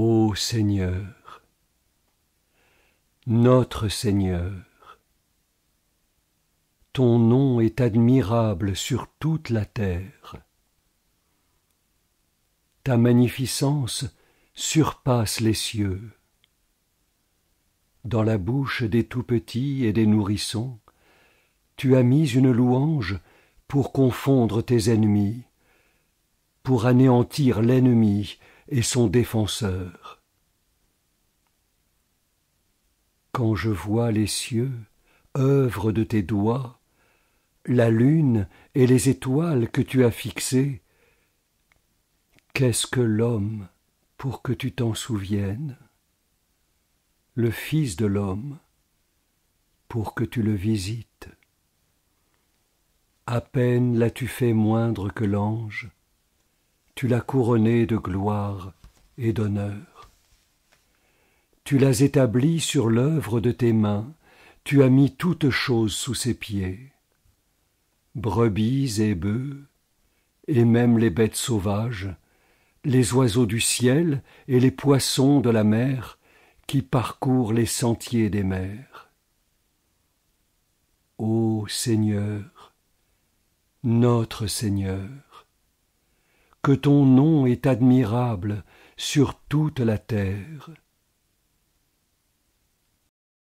Ô Seigneur, notre Seigneur, ton nom est admirable sur toute la terre. Ta magnificence surpasse les cieux. Dans la bouche des tout-petits et des nourrissons, tu as mis une louange pour confondre tes ennemis, pour anéantir l'ennemi et son défenseur. Quand je vois les cieux, œuvre de tes doigts, la lune et les étoiles que tu as fixées, qu'est-ce que l'homme pour que tu t'en souviennes, le Fils de l'homme pour que tu le visites. À peine l'as-tu fait moindre que l'ange, tu l'as couronné de gloire et d'honneur. Tu l'as établi sur l'œuvre de tes mains, tu as mis toutes choses sous ses pieds. Brebis et bœufs, et même les bêtes sauvages, les oiseaux du ciel et les poissons de la mer qui parcourent les sentiers des mers. Ô Seigneur, notre Seigneur, que ton nom est admirable sur toute la terre.